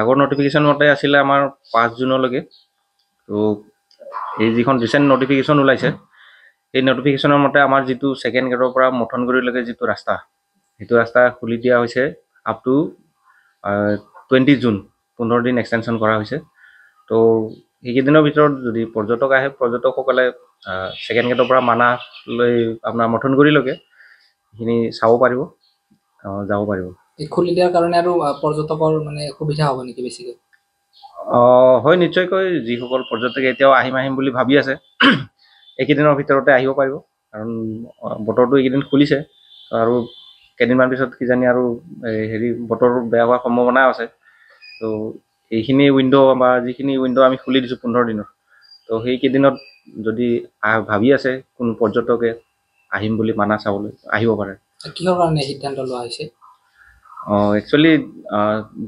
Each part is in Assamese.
আগৰ নটিফিকেশ্যন মতে আছিলে আমাৰ পাঁচ জুনলৈকে ত' এই যিখন ৰিচেণ্ট নটিফিকেশ্যন ওলাইছে সেই নটিফিকেশ্যনৰ মতে আমাৰ যিটো ছেকেণ্ড গ্ৰেডৰ পৰা মথনগুৰিলৈকে যিটো ৰাস্তা সেইটো ৰাস্তা খুলি দিয়া হৈছে আপ টু টুৱেণ্টি জুন পোন্ধৰ দিন এক্সটেনশ্যন কৰা হৈছে ত' সেইকেইদিনৰ ভিতৰত যদি পৰ্যটক আহে পৰ্যটকসকলে ছেকেণ্ড গেটৰ পৰা মানাহ লৈ আপোনাৰ মথনগুৰিলৈকে সেইখিনি চাব পাৰিব যাব পাৰিব খুলি দিয়াৰ কাৰণে আৰু পৰ্যটকৰ মানে সুবিধা হ'ব নেকি বেছিকৈ হয় নিশ্চয়কৈ যিসকল পৰ্যটকে এতিয়াও আহিম আহিম বুলি ভাবি আছে এইকেইদিনৰ ভিতৰতে আহিব পাৰিব কাৰণ বতৰটো এইকেইদিন খুলিছে আৰু কেইদিনমান পিছত কিজানি আৰু হেৰি বতৰ বেয়া হোৱাৰ সম্ভাৱনা আছে তো এইখিনি উইণ্ড' বা যিখিনি উইণ্ড' আমি খুলি দিছোঁ পোন্ধৰ দিনৰ তো সেইকেইদিনত যদি ভাবি আছে কোনো পৰ্যটকে আহিম বুলি মানা চাবলৈ আহিব পাৰে কিহৰ কাৰণে সিদ্ধান্ত লোৱা হৈছে অঁ একচুৱেলি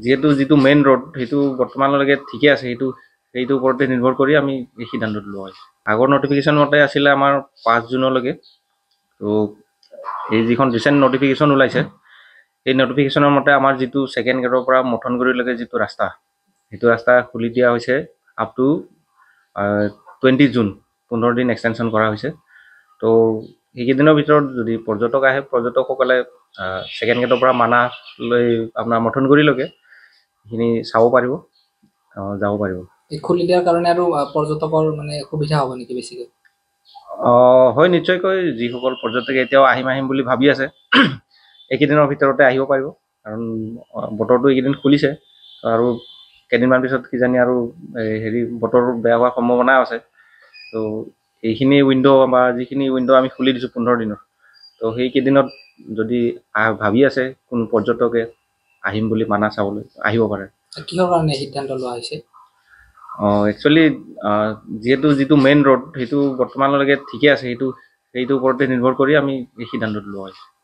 যিহেতু যিটো মেইন ৰ'ড সেইটো বৰ্তমানলৈকে ঠিকে আছে সেইটো সেইটোৰ ওপৰতে নিৰ্ভৰ কৰি আমি এই সিদ্ধান্তটো লোৱা হৈছে আগৰ নটিফিকেশ্যন মতে আছিলে আমাৰ পাঁচ জুনলৈকে ত' এই যিখন ৰিচেণ্ট নটিফিকেশ্যন ওলাইছে সেই নটিফিকেশ্যনৰ মতে আমাৰ যিটো ছেকেণ্ড গ্ৰেডৰ পৰা মথনগুৰিলৈকে যিটো ৰাস্তা সেইটো ৰাস্তা খুলি দিয়া হৈছে আপ টু টুৱেণ্টি জুন পোন্ধৰ দিন এক্সটেনশ্যন কৰা হৈছে ত' সেইকেইদিনৰ ভিতৰত যদি পৰ্যটক আহে পৰ্যটকসকলে ছেকেণ্ড গেটৰ পৰা মানাহ লৈ আপোনাৰ মথনগুৰিলৈকে সেইখিনি চাব পাৰিব যাব পাৰিব খুলি দিয়াৰ কাৰণে আৰু পৰ্যটকৰ মানে সুবিধা হ'ব নেকি বেছিকৈ অঁ হয় নিশ্চয়কৈ যিসকল পৰ্যটকে এতিয়াও আহিম আহিম বুলি ভাবি আছে এইকেইদিনৰ ভিতৰতে আহিব পাৰিব কাৰণ বতৰটো এইকেইদিন খুলিছে আৰু কেইদিনমান পিছত কিজানি আৰু হেৰি বতৰ বেয়া হোৱাৰ সম্ভাৱনা আছে ত' এইখিনি উইণ্ড' বা যিখিনি উইণ্ড' আমি খুলি দিছোঁ পোন্ধৰ দিনৰ তো সেইকেইদিনত যদি ভাবি আছে কোনো পৰ্যটকে আহিম বুলি মানা চাবলৈ আহিব পাৰে কিহৰ কাৰণে সিদ্ধান্ত লোৱা হৈছে অঁ একচুৱেলি যিহেতু যিটো মেইন ৰোড সেইটো বৰ্তমানলৈকে ঠিকে আছে সেইটো সেইটোৰ ওপৰতে নিৰ্ভৰ কৰি আমি এই সিদ্ধান্তটো লোৱা হৈছে